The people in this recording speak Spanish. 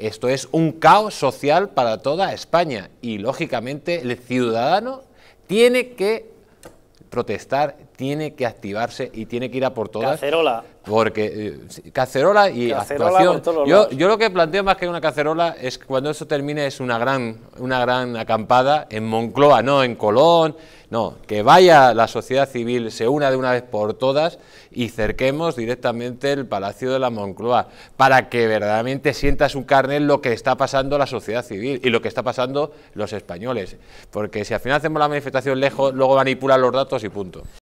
Esto es un caos social para toda España y, lógicamente, el ciudadano tiene que protestar, tiene que activarse y tiene que ir a por todas. Cacerola. Porque eh, cacerola y actuación. yo, lo que planteo más que una cacerola es cuando eso termine es una gran, una gran acampada en Moncloa, no en Colón, no, que vaya la sociedad civil, se una de una vez por todas y cerquemos directamente el Palacio de la Moncloa para que verdaderamente sientas un carnet lo que está pasando la sociedad civil y lo que está pasando los españoles. Porque si al final hacemos la manifestación lejos, luego manipulan los datos y punto.